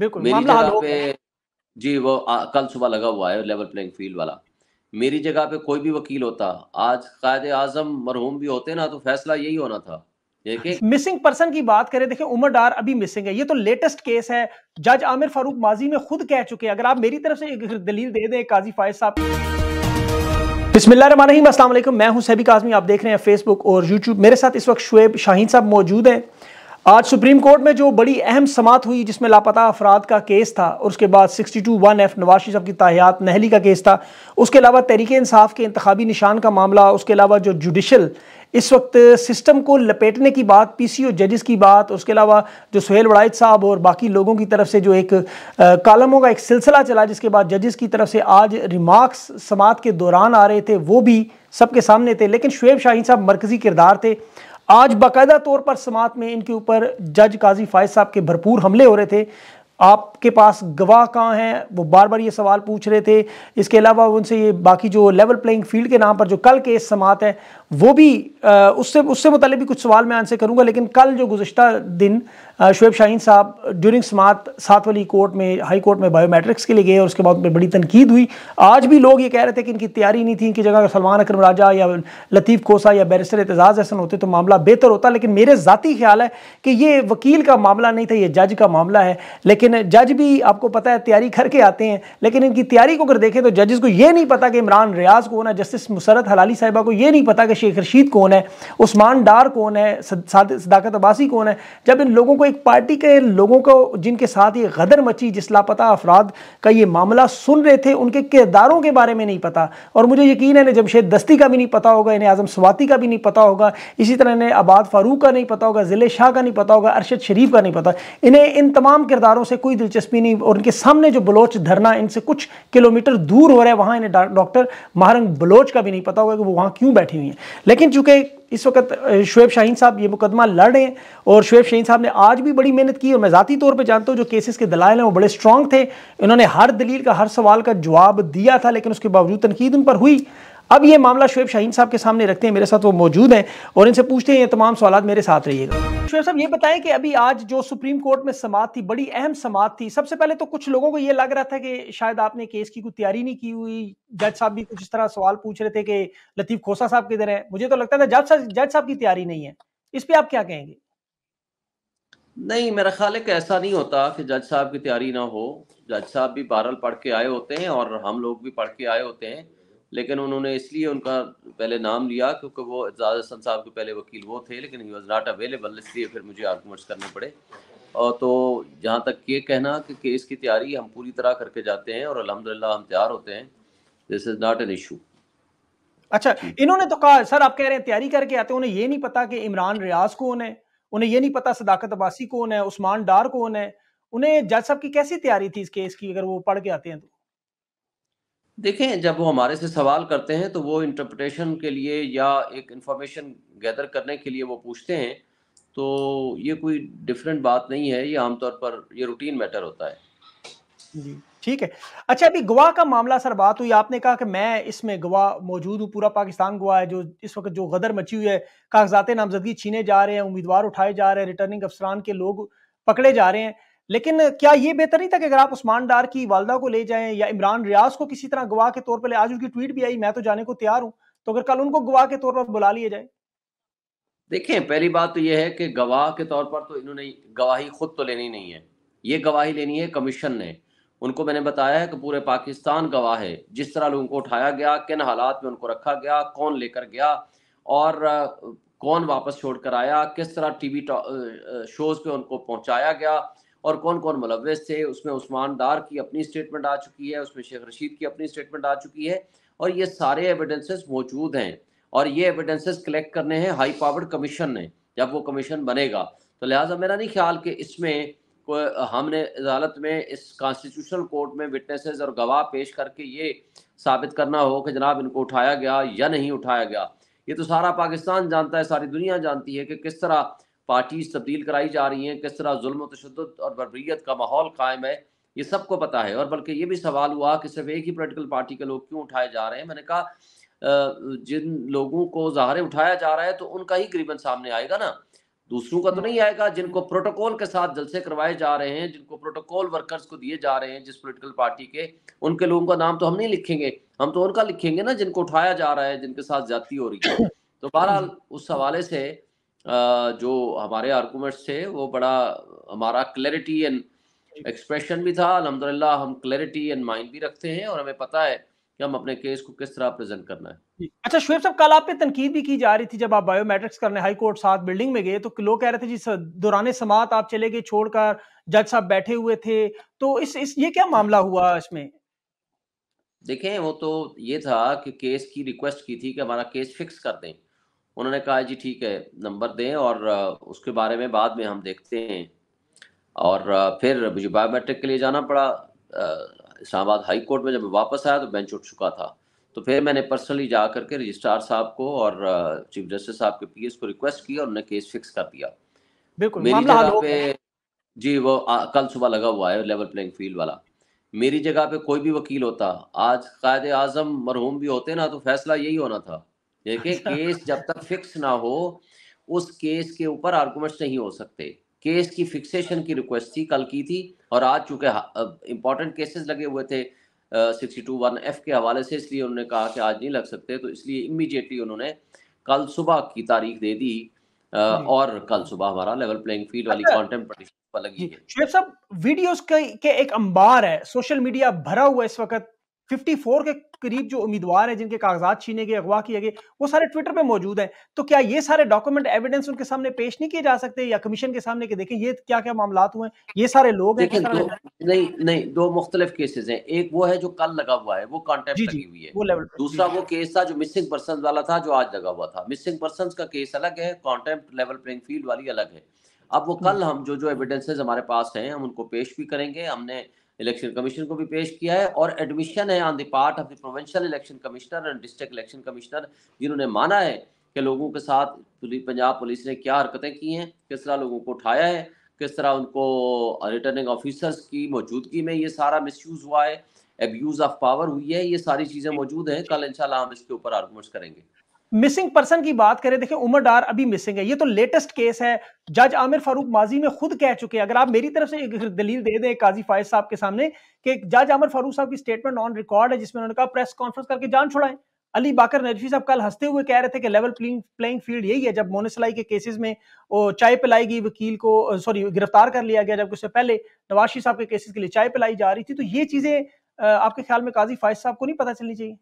बिल्कुल पे जी वो आ, कल सुबह लगा हुआ है लेवल प्लेइंग फील्ड वाला मेरी जगह पे कोई भी वकील होता आज कायदे आजम मरहूम भी होते ना तो फैसला यही होना था मिसिंग पर्सन की बात करें देखें उमर डार अभी मिसिंग है ये तो लेटेस्ट केस है जज आमिर फारूक माजी में खुद कह चुके हैं अगर आप मेरी तरफ से दलील दे दें काजी फायज साहब बिस्मिल्लाम मैं हूं सैबी काजमी आप देख रहे हैं फेसबुक और यूट्यूब मेरे साथ इस वक्त शुएब शाहीन साहब मौजूद हैं आज सुप्रीम कोर्ट में जो बड़ी अहम समात हुई जिसमें लापता अफराद का केस था और उसके बाद 62 वन एफ नवाशी साहब की ताहियात नहली का केस था उसके अलावा तहरीक इंसाफ के इंतबी निशान का मामला उसके अलावा जो जुडिशल इस वक्त सिस्टम को लपेटने की बात पी सी ओ जजेस की बात उसके अलावा जो सुहेल वड़ाइद साहब और बाकी लोगों की तरफ से जो एक कालमों का एक सिलसिला चला जिसके बाद जजेस की तरफ से आज रिमार्क्स समात के दौरान आ रहे थे वो भी सबके सामने थे लेकिन शुएब शाहीन साहब मरकज़ी किरदार थे आज बाकायदा तौर पर समात में इनके ऊपर जज काजी फायज साहब के भरपूर हमले हो रहे थे आपके पास गवाह कहाँ हैं वो बार बार ये सवाल पूछ रहे थे इसके अलावा उनसे ये बाकी जो लेवल प्लेइंग फील्ड के नाम पर जो कल केस समात है वो भी आ, उससे उससे मतलब भी कुछ सवाल मैं आंसर करूँगा लेकिन कल जो गुज्त दिन शुएब शाहीन साहब ड्यूरिंग समात सात वाली कोर्ट में हाई कोर्ट में बायोमेट्रिक्स के लिए गए और उसके बाद उन बड़ी तनकीद हुई आज भी लोग ये कह रहे थे कि इनकी तैयारी नहीं थी इनकी जगह सलमान अक्रम राजा या लतीफ़ कोसा या बैरिस्टर एतजाज़ ऐसा होते तो मामला बेहतर होता लेकिन मेरे ज़ाती ख्याल है कि ये वकील का मामला नहीं था ये जज का मामला है लेकिन लेकिन जज भी आपको पता है तैयारी करके आते हैं लेकिन इनकी तैयारी को अगर देखें तो जजेस को ये नहीं पता कि इमरान रियाज कौन है जस्टिस मुसरत हलाली साहिबा को ये नहीं पता कि शेख रशीद कौन है उस्मान डार कौन है सदाकत अब्बासी कौन है जब इन लोगों को एक पार्टी के लोगों को जिनके साथ ये गदर मची जिस लापता अफराद का ये मामला सुन रहे थे उनके किरदारों के बारे में नहीं पता और मुझे यकीन है जमशेद दस्ती का भी नहीं पता होगा इन्हें आजम स्वाति का भी नहीं पता होगा इसी तरह इन्हें आबाद फारूक का नहीं पता होगा ज़िले शाह का नहीं पता होगा अरशद शरीफ का नहीं पता इन्हें इन तमाम किरदारों से से कोई दिलचस्पी नहीं और इनके सामने जो बलोच धरना इनसे कुछ किलोमीटर दूर हो रहा है वहाँ इन्हें डॉक्टर महारंग बलोच का भी नहीं पता होगा कि वो वहाँ क्यों बैठी हुई हैं लेकिन चूंकि इस वक्त शुएब शाहीन साहब ये मुकदमा लड़ रहे हैं और शुएब शाहीन साहब ने आज भी बड़ी मेहनत की और मैं ज़ाती तौर पर जानता हूँ जो केसेस के दलाल हैं वो बड़े स्ट्रॉन्ग थे इन्होंने हर दलील का हर सवाल का जवाब दिया था लेकिन उसके बावजूद तनकीद उन पर हुई अब ये मामला शुएब शाहीन साहब के सामने रखते हैं मेरे साथ वो मौजूद हैं और इनसे पूछते हैं ये तमाम सवाल मेरे साथ रहिएगा शुएब साहब ये बताएं कि अभी आज जो सुप्रीम कोर्ट में समात थी बड़ी अहम समात थी सबसे पहले तो कुछ लोगों को ये लग रहा था कि शायद आपने केस की कोई तैयारी नहीं की हुई जज साहब भी कुछ इस तरह सवाल पूछ रहे थे कि लतीफ़ खोसा साहब किधर है मुझे तो लगता था जज साहब जज साहब की तैयारी नहीं है इस पर आप क्या कहेंगे नहीं मेरा ख्याल है कि ऐसा नहीं होता कि जज साहब की तैयारी ना हो जज साहब भी बारल पढ़ के आए होते हैं और हम लोग भी पढ़ के आए होते हैं लेकिन उन्होंने इसलिए उनका पहले नाम लिया क्योंकि वो एजाज हसन साहब के पहले वकील वो थे लेकिन ही वॉज नॉट अवेलेबल इसलिए फिर मुझे आर्गूमेंट्स करने पड़े और तो जहाँ तक ये कहना कि केस की तैयारी हम पूरी तरह करके जाते हैं और अलहमदिल्ला हम तैयार होते हैं this is not an issue अच्छा इन्होंने तो कहा सर आप कह रहे हैं तैयारी करके आते उन्हें ये नहीं पता कि इमरान रियाज कौन है उन्हें ये नहीं पता सदाकत अब्बासी कौन है उस्मान डार कौन है उन्हें जज साहब की कैसी तैयारी थी इस केस की अगर वो पढ़ के आते हैं तो देखें जब वो हमारे से सवाल करते हैं तो वो इंटरप्रटेशन के लिए या एक इंफॉर्मेशन गैदर करने के लिए वो पूछते हैं तो ये कोई डिफरेंट बात नहीं है ये आमतौर पर ये रूटीन मैटर होता है जी ठीक है अच्छा अभी गोवा का मामला सर बात हुई आपने कहा कि मैं इसमें गोवा मौजूद हूँ पूरा पाकिस्तान गोवा है जो इस वक्त जो गदर मची हुई है कागजात नामजदगी छीने जा रहे हैं उम्मीदवार उठाए जा रहे हैं रिटर्निंग अफसरान के लोग पकड़े जा रहे हैं लेकिन क्या ये बेहतर नहीं था कि अगर आप उस्मान डार की वालदा को ले जाएं या इमरान रियाज को किसी तरह गवाह के तौर पर ले आज उनकी ट्वीट भी आई मैं तो जाने को तैयार हूं तो अगर कल उनको गवाह के तौर पर बुला लिया जाए देखें पहली बात तो यह है कि गवाह के तौर पर तो इन्होंने गवाही खुद तो लेनी नहीं है ये गवाही लेनी है कमीशन ने उनको मैंने बताया है कि पूरे पाकिस्तान गवाह है जिस तरह लोगों को उठाया गया किन हालात में उनको रखा गया कौन लेकर गया और कौन वापस छोड़कर आया किस तरह टीवी शोज पे उनको पहुंचाया गया और कौन कौन मुलवस थे उसमें उस्मान दार की अपनी स्टेटमेंट आ चुकी है उसमें शेख रशीद की अपनी स्टेटमेंट आ चुकी है और ये सारे एविडेंसेस मौजूद हैं और ये एविडेंसेस कलेक्ट करने हैं हाई पावर्ड कमीशन ने जब वो कमीशन बनेगा तो लिहाजा मेरा नहीं ख्याल कि इसमें हमने अदालत में इस कॉन्स्टिट्यूशनल कोर्ट में विटनेसेस और गवाह पेश करके ये साबित करना हो कि जनाब इनको उठाया गया या नहीं उठाया गया ये तो सारा पाकिस्तान जानता है सारी दुनिया जानती है कि किस तरह पार्टीज तब्दील कराई जा रही हैं किस तरह जुल्म तशद और बरबरीत का माहौल कायम है ये सबको पता है और बल्कि ये भी सवाल हुआ कि सिर्फ एक ही पोलिटिकल पार्टी के लोग क्यों उठाए जा रहे हैं मैंने कहा जिन लोगों को जहारे उठाया जा रहा है तो उनका ही करीबन सामने आएगा ना दूसरों का तो नहीं हम्म। आएगा जिनको प्रोटोकॉल के साथ जलसे करवाए जा रहे हैं जिनको प्रोटोकॉल वर्कर्स को दिए जा रहे हैं जिस पॉलिटिकल पार्टी के उनके लोगों का नाम तो हम नहीं लिखेंगे हम तो उनका लिखेंगे ना जिनको उठाया जा रहा है जिनके साथ ज्यादा हो रही है तो बहरहाल उस हवाले से जो हमारे आर्गूमेंट्स थे वो बड़ा हमारा क्लैरिटी एंड एक्सप्रेशन भी था अलहमदिल्ला हम क्लैरिटी एंड माइंड भी रखते हैं और हमें पता है कि हम अपने केस को किस तरह प्रेजेंट करना है अच्छा शुएब साहब कल आप पे तनकीद भी की जा रही थी जब आप बायोमेट्रिक्स करने हाई कोर्ट साथ बिल्डिंग में गए तो लोग कह रहे थे जी दौरान समात आप चले गए छोड़कर जज साहब बैठे हुए थे तो इस, इस ये क्या मामला हुआ इसमें देखें वो तो ये था कि केस की रिक्वेस्ट की थी कि हमारा केस फिक्स कर दें उन्होंने कहा जी ठीक है नंबर दें और उसके बारे में बाद में हम देखते हैं और फिर मुझे बायोमेट्रिक के लिए जाना पड़ा इस्लामाबाद हाई कोर्ट में जब वापस आया तो बेंच उठ चुका था तो फिर मैंने पर्सनली जा करके रजिस्ट्रार साहब को और चीफ जस्टिस साहब के पीएस को रिक्वेस्ट किया और उन्हें केस फिक्स कर दिया बिल्कुल मेरी जगह पे जी वो आ, कल सुबह लगा हुआ है लेवल प्लेइंग फील्ड वाला मेरी जगह पे कोई भी वकील होता आज कायद आजम मरहूम भी होते ना तो फैसला यही होना था देखिए अच्छा। केस जब तक फिक्स ना हो उस केस के ऊपर आर्गूमेंट्स नहीं हो सकते केस की फिक्सेशन की रिक्वेस्ट थी कल की थी और आज चूंकि इंपॉर्टेंट केसेस लगे हुए थे सिक्सटी टू वन एफ के हवाले से इसलिए उन्होंने कहा कि आज नहीं लग सकते तो इसलिए इमीडिएटली उन्होंने कल सुबह की तारीख दे दी uh, और कल सुबह हमारा लेवल प्लेइंग फील्ड वाली कॉन्टेंट अच्छा। पर लगी है शेफ साहब वीडियोस के, के एक अंबार है सोशल मीडिया भरा हुआ इस वक्त 54 के करीब जो उम्मीदवार हैं जिनके कागजात छीने गए अगवा किए गए वो सारे ट्विटर पे मौजूद हैं तो क्या ये सारे डॉक्यूमेंट एविडेंस उनके सामने पेश नहीं किए जा सकते या कमीशन के सामने के देखें ये क्या क्या मामला हुए ये सारे लोग हैं दो, नहीं नहीं दो मुख्तलिफ केसेज हैं एक वो है जो कल लगा हुआ है वो कॉन्टेक्ट लगी हुई है वो लेवल दूसरा वो केस था जो मिसिंग पर्सन वाला था जो आज लगा हुआ था मिसिंग पर्सन का केस अलग है कॉन्टेक्ट लेवल प्लेइंग फील्ड वाली अलग है अब वो हम्म। कल हम जो जो एविडेंसेज हमारे पास हैं हम उनको पेश भी करेंगे हमने इलेक्शन कमीशन को भी पेश किया है और एडमिशन है on the part of the election commissioner and district election commissioner जिन्होंने माना है कि लोगों के साथ पंजाब पुलिस ने क्या हरकतें की हैं किस तरह लोगों को उठाया है किस तरह उनको रिटर्निंग ऑफिसर्स की मौजूदगी में ये सारा मिसयूज हुआ है एब्यूज ऑफ पावर हुई है ये सारी चीज़ें मौजूद हैं कल इंशाल्लाह हम इसके ऊपर आर्गूमेंट्स करेंगे मिसिंग पर्सन की बात करें देखें उमर डार अभी मिसिंग है ये तो लेटेस्ट केस है जज आमिर फारूक माजी में खुद कह चुके हैं अगर आप मेरी तरफ से दलील दे दें काजी फायज साहब के सामने कि जज आमिर फारूक साहब की स्टेटमेंट ऑन रिकॉर्ड है जिसमें उन्होंने कहा प्रेस कॉन्फ्रेंस करके जान छुड़ाएं अली बाकर नजफी साहब कल हंसते हुए कह रहे थे कि लेवल प्लेइंग प्लेइंग फील्ड यही है जब मोनसलाई के केसेस में वो चाय पिलाई गई वकील को सॉरी गिरफ्तार कर लिया गया जब उससे पहले नवाज शरीफ साहब के केसेस के लिए चाय पिलाई जा रही थी तो ये चीजें आपके ख्याल में काजी फायज साहब को नहीं पता चलनी चाहिए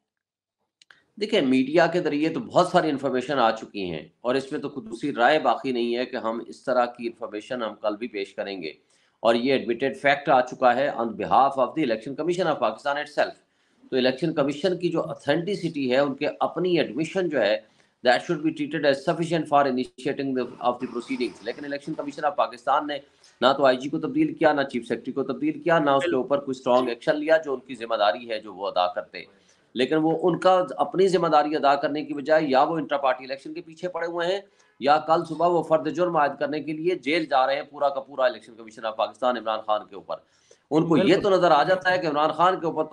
देखिए मीडिया के जरिए तो बहुत सारी इन्फॉर्मेशन आ चुकी हैं और इसमें तो खुद दूसरी राय बाकी नहीं है कि हम इस तरह की इन्फॉर्मेशन हम कल भी पेश करेंगे और ये एडमिटेड फैक्ट आ चुका है on behalf of the election commission of Pakistan it तो इलेक्शन कमीशन की जो अथेंटिसिटी है उनके अपनी एडमिशन जो है that should be treated as sufficient for initiating of the proceedings लेकिन इलेक्शन कमीशन ऑफ पाकिस्तान ने ना तो आईजी को तब्दील किया ना चीफ सेक्रेटरी को तब्दील किया ना उसके ऊपर कोई स्ट्रॉन्ग एक्शन लिया जो उनकी जिम्मेदारी है जो वो अदा करते हैं लेकिन वो उनका अपनी जिम्मेदारी अदा करने की बजाय या वो इंटर पार्टी इलेक्शन के पीछे पड़े हुए हैं या कल सुबह वो फर्द जुर्म आयद करने के लिए जेल जा रहे हैं पूरा का पूरा election commission of Pakistan Imran Khan के ऊपर उनको ये तो नज़र आ जाता है कि इमरान खान के ऊपर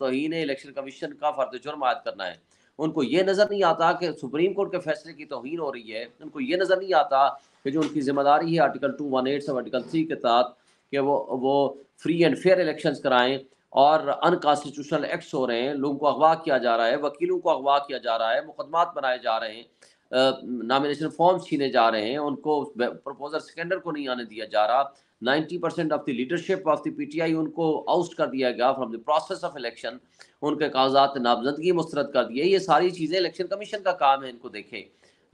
तोहन इलेक्शन कमीशन का फर्द जुर्म आयद करना है उनको ये नज़र नहीं आता कि सुप्रीम कोर्ट के फैसले की तोहन हो रही है उनको ये नज़र नहीं आता कि जो उनकी जिम्मेदारी है article two one eight sub article three के तहत कि वो वो फ्री एंड फेयर इलेक्शंस कराएं और अनकॉन्स्टिट्यूशनल एक्ट्स हो रहे हैं लोगों को अगवा किया जा रहा है वकीलों को अगवा किया जा रहा है मुकदमात बनाए जा रहे हैं नामिनेशन फॉर्म्स छीने जा रहे हैं उनको प्रपोजल सिकंडर को नहीं आने दिया जा रहा 90 percent of the leadership of the PTI उनको आउट कर दिया गया from the process of election उनके कागजात नामजदगी मुस्तरद कर दिए ये सारी चीज़ें इलेक्शन कमीशन का काम है इनको देखें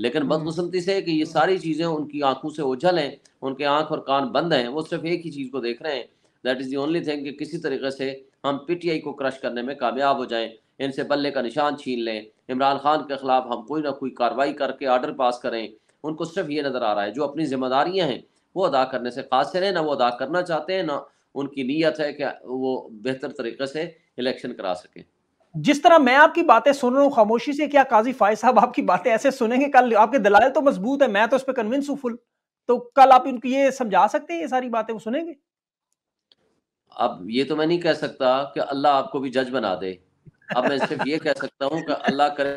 लेकिन हम्म। बदमसमती से कि ये सारी चीज़ें उनकी आंखों से उछल हैं उनके आंख और कान बंद हैं वो सिर्फ एक ही चीज़ को देख रहे हैं that is the only thing कि किसी तरीके से हम पीटीआई को क्रश करने में कामयाब हो जाएं इनसे बल्ले का निशान छीन लें इमरान खान के खिलाफ हम कोई ना कोई कार्रवाई करके आर्डर पास करें उनको सिर्फ ये नज़र आ रहा है जो अपनी जिम्मेदारियाँ हैं वो अदा करने से खास हैं ना वो अदा करना चाहते हैं ना उनकी नीयत है कि वो बेहतर तरीके से इलेक्शन करा सकें जिस तरह मैं आपकी बातें सुन रहा हूँ खामोशी से क्या काजी फाय साहब आपकी बातें ऐसे सुनेंगे कल आपके दलाल तो मजबूत है मैं तो उस पर कन्विंस हूँ फुल तो कल आप उनको ये समझा सकते हैं ये सारी बातें वो सुनेंगे अब ये तो मैं नहीं कह सकता कि अल्लाह आपको भी जज बना दे अब मैं सिर्फ ये कह सकता हूँ कि अल्लाह करे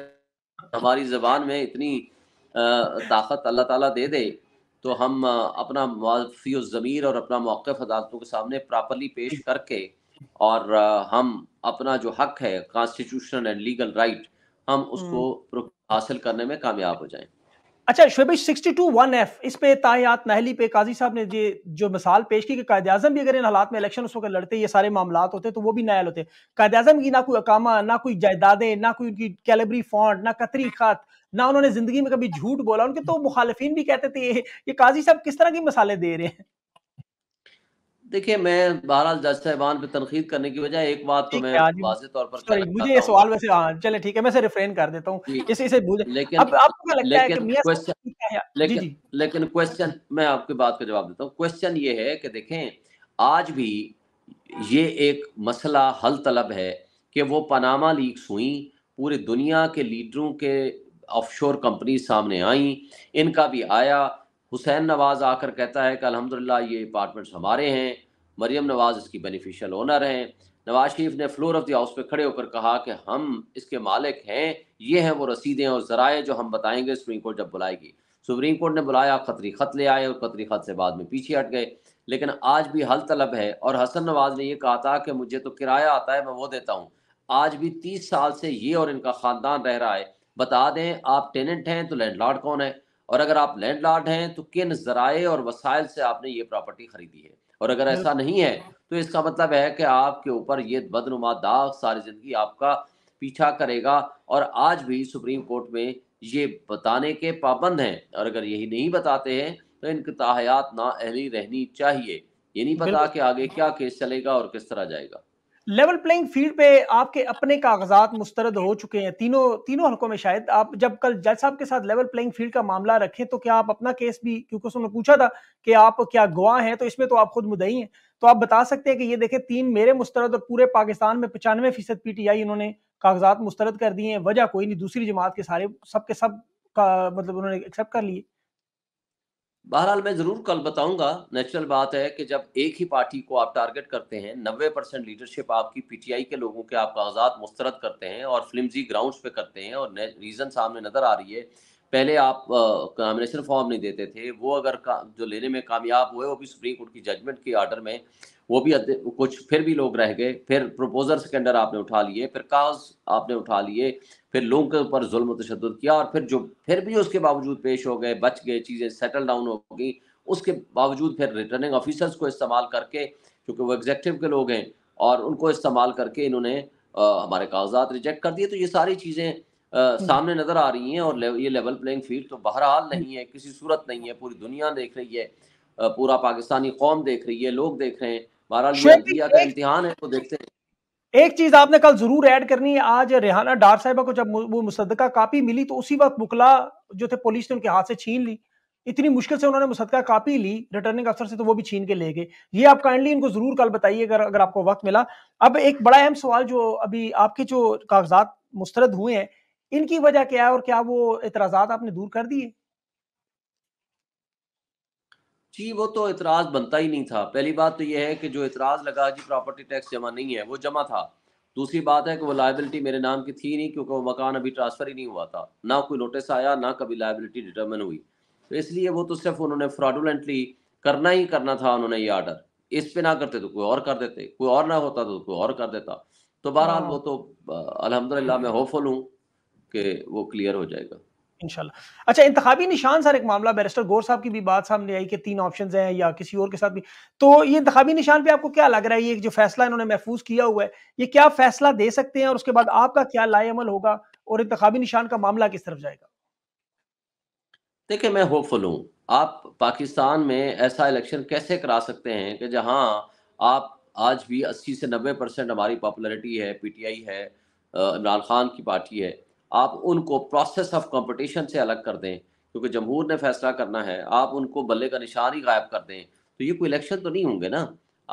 हमारी ज़बान में इतनी ताकत अल्लाह ताला दे दे तो हम अपना माफी ज़मीर और अपना मौक़ अदालतों के सामने प्रॉपरली पेश करके और हम अपना जो हक है कॉन्स्टिट्यूशनल एंड लीगल राइट हम उसको हम्म। हासिल करने में कामयाब हो जाएं अच्छा शुबिश सिक्सटी टू वन एफ इस पे तायात नहली पे काजी साहब ने ये जो मिसाल पेश की कि कायद अजम भी अगर इन हालात में इलेक्शन उस वक्त लड़ते ये सारे मामला होते तो वो भी नायल होते कायद अजम की ना कोई अकामा ना कोई जायदादें ना कोई उनकी कैलेबरी फॉन्ट ना कतरी खत ना उन्होंने जिंदगी में कभी झूठ बोला उनके तो मुखालफी भी कहते थे ये काजी साहब किस तरह की मिसालें दे रहे हैं देखिए मैं बहरहाल जज साहबान पे तनखीद करने की बजाय एक बात तो मैं वाजे तौर पर मुझे ये सवाल वैसे हाँ, चले ठीक है मैं से रिफ्रेन कर देता हूँ किसी से बुझ लेकिन अब आपको क्या लगता है कि मियां क्वेश्चन लेकिन लेकिन क्वेश्चन मैं आपकी बात का जवाब देता हूँ क्वेश्चन ये है कि देखें आज भी ये एक मसला हल तलब है कि वो पनामा लीक्स हुई पूरी दुनिया के लीडरों के ऑफशोर कंपनी सामने आई इनका भी आया हुसैन नवाज़ आकर कहता है कि अलहमदिल्ला ये अपार्टमेंट्स हमारे हैं मरियम नवाज़ इसकी बेनिफिशियल ओनर हैं नवाज शरीफ ने फ्लोर ऑफ द हाउस पे खड़े होकर कहा कि हम इसके मालिक हैं ये हैं वो रसीदें और ज़राए जो हम बताएंगे सुप्रीम कोर्ट जब बुलाएगी सुप्रीम कोर्ट ने बुलाया खतरी खत ले आए और खतरी खत से बाद में पीछे हट गए लेकिन आज भी हल तलब है और हसन नवाज ने यह कहा था कि मुझे तो किराया आता है मैं वो देता हूँ आज भी तीस साल से ये और इनका ख़ानदान रह रहा है बता दें आप टेनेंट हैं तो लैंड कौन है और अगर आप लैंड लॉर्ड हैं तो किन जराए और वसाइल से आपने ये प्रॉपर्टी खरीदी है और अगर ऐसा नहीं है तो इसका मतलब है कि आपके ऊपर ये बदनुमा दाग सारी जिंदगी आपका पीछा करेगा और आज भी सुप्रीम कोर्ट में ये बताने के पाबंद हैं और अगर यही नहीं बताते हैं तो इनकता हयात ना अहली रहनी चाहिए ये नहीं पता कि आगे क्या केस चलेगा और किस तरह जाएगा लेवल प्लेइंग फील्ड पे आपके अपने कागजात मुस्तरद हो चुके हैं तीनों तीनों हलकों में शायद आप जब कल जज साहब के साथ लेवल प्लेइंग फील्ड का मामला रखें तो क्या आप अपना केस भी क्योंकि उसने पूछा था कि आप क्या गवाह हैं तो इसमें तो आप खुद मुदई हैं तो आप बता सकते हैं कि ये देखें तीन मेरे मुस्तरद और पूरे पाकिस्तान में पचानवे फीसद पी टी आई इन्होंने कागजात मुस्तरद कर दिए हैं वजह कोई नहीं दूसरी जमात के सारे सब के सब का मतलब उन्होंने एक्सेप्ट कर लिए बहरहाल मैं ज़रूर कल बताऊंगा नेचुरल बात है कि जब एक ही पार्टी को आप टारगेट करते हैं नब्बे परसेंट लीडरशिप आपकी पीटीआई के लोगों के आप कागजात मुस्तरद करते हैं और फिल्मजी ग्राउंड्स पे करते हैं और रीज़न सामने नज़र आ रही है पहले आप नॉमिनेशन फॉर्म नहीं देते थे वो अगर जो लेने में कामयाब हुए वो भी सुप्रीम कोर्ट की जजमेंट के आर्डर में वो भी कुछ फिर भी लोग रह गए फिर प्रपोजर्स के अंडर आपने उठा लिए फिर काज आपने उठा लिए फिर लोगों के ऊपर जुल्म तशद किया और फिर जो फिर भी उसके बावजूद पेश हो गए बच गए चीज़ें सेटल डाउन हो गई उसके बावजूद फिर रिटर्निंग ऑफिसर्स को इस्तेमाल करके क्योंकि वो एग्जेक्टिव के लोग हैं और उनको इस्तेमाल करके इन्होंने हमारे कागजात रिजेक्ट कर दिए तो ये सारी चीज़ें हम्म। सामने नजर आ रही हैं और ले, ये लेवल प्लेइंग फील्ड तो बहरहाल नहीं है किसी सूरत नहीं है पूरी दुनिया देख रही है पूरा पाकिस्तानी कौम देख रही है लोग देख रहे हैं बहरहाल का इम्तिहान है तो देखते हैं एक चीज आपने कल जरूर ऐड करनी है आज रेहाना डार साहिबा को जब वो मुसदका कापी मिली तो उसी वक्त बुकला जो थे पुलिस ने उनके हाथ से छीन ली इतनी मुश्किल से उन्होंने मुसदका कापी ली रिटर्निंग अफसर से तो वो भी छीन के ले गए ये आप काइंडली इनको जरूर कल बताइए अगर अगर आपको वक्त मिला अब एक बड़ा अहम सवाल जो अभी आपके जो कागजात मुस्तरद हुए हैं इनकी वजह क्या है और क्या वो इतराज आपने दूर कर दिए जी वो तो इतराज बनता ही नहीं था पहली बात तो ये है कि जो इतराज लगा जी प्रॉपर्टी टैक्स जमा नहीं है वो जमा था दूसरी बात है कि वो लाइबिलिटी मेरे नाम की थी नहीं क्योंकि वो मकान अभी ट्रांसफर ही नहीं हुआ था ना कोई नोटिस आया ना कभी लाइबिलिटी डिटर्मिन हुई तो इसलिए वो तो सिर्फ उन्होंने फ्रॉडुलेंटली करना ही करना था उन्होंने ये ऑर्डर इस पे ना करते तो कोई और कर देते कोई और ना होता तो कोई और कर देता तो बहरहाल हाँ। वो तो अलहमदिल्ला मैं होपफुल हूँ कि वो क्लियर हो जाएगा इनशाला अच्छा इंतबी निशान सर एक मामला बैरिस्टर गौर साहब की भी बात सामने आई कि तीन ऑप्शन हैं या किसी और के साथ भी तो ये इंतबी निशान पे आपको क्या लग रहा है ये जो फैसला इन्होंने महफूज किया हुआ है ये क्या फैसला दे सकते हैं और उसके बाद आपका क्या लाएमल होगा और इंतबी निशान का मामला किस तरफ जाएगा देखिये मैं होपफुल हूँ आप पाकिस्तान में ऐसा इलेक्शन कैसे करा सकते हैं कि जहाँ आप आज भी 80 से 90 परसेंट हमारी पॉपुलरिटी है पीटीआई है इमरान खान की पार्टी है आप उनको प्रोसेस ऑफ कंपटीशन से अलग कर दें क्योंकि जमहूर ने फैसला करना है आप उनको बल्ले का निशान ही गायब कर दें तो ये कोई इलेक्शन तो नहीं होंगे ना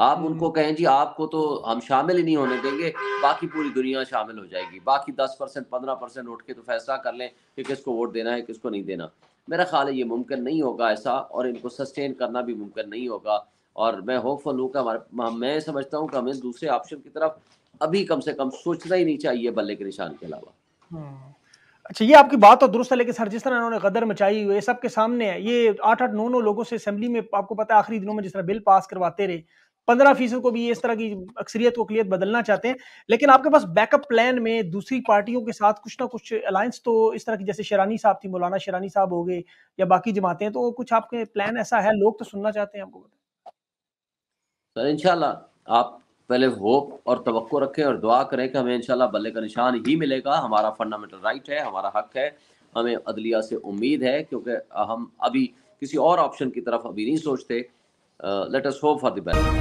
आप हम्म। उनको कहें जी आपको तो हम शामिल ही नहीं होने देंगे बाकी पूरी दुनिया शामिल हो जाएगी बाकी दस परसेंट पंद्रह परसेंट उठ के तो फैसला कर लें कि किसको वोट देना है किसको नहीं देना मेरा ख्याल है ये मुमकिन नहीं होगा ऐसा और इनको सस्टेन करना भी मुमकिन नहीं होगा और मैं होपफुल हूँ कि मैं समझता हूँ कि हमें दूसरे ऑप्शन की तरफ अभी कम से कम सोचना ही नहीं चाहिए बल्ले के निशान के अलावा हम्म। अच्छा ये आपकी बात तो दुरुस्त है लेकिन सर जिस तरह इन्होंने गदर मचाई हुई है सबके सामने है ये आठ आठ नौ नौ लोगों से असेंबली में आपको पता है आखिरी दिनों में जिस तरह बिल पास करवाते रहे पंद्रह फीसद को भी इस तरह की अक्सरियत को अकलीत बदलना चाहते हैं लेकिन आपके पास बैकअप प्लान में दूसरी पार्टियों के साथ कुछ ना कुछ अलायंस तो इस तरह की जैसे शरानी साहब थी मौलाना शरानी साहब हो गए या बाकी जमाते हैं तो कुछ आपके प्लान ऐसा है लोग तो सुनना चाहते हैं आपको सर इनशाला आप पहले होप और तो रखें और दुआ करें कि हमें इंशाल्लाह बल्ले का निशान ही मिलेगा हमारा फंडामेंटल राइट है हमारा हक है हमें अदलिया से उम्मीद है क्योंकि हम अभी किसी और ऑप्शन की तरफ अभी नहीं सोचते let us hope for the best